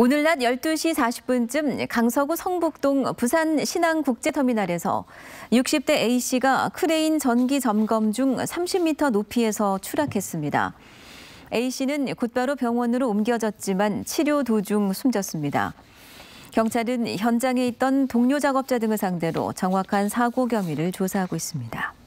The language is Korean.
오늘 낮 12시 40분쯤 강서구 성북동 부산 신항국제터미널에서 60대 A씨가 크레인 전기 점검 중 30m 높이에서 추락했습니다. A씨는 곧바로 병원으로 옮겨졌지만 치료 도중 숨졌습니다. 경찰은 현장에 있던 동료 작업자 등을 상대로 정확한 사고 경위를 조사하고 있습니다.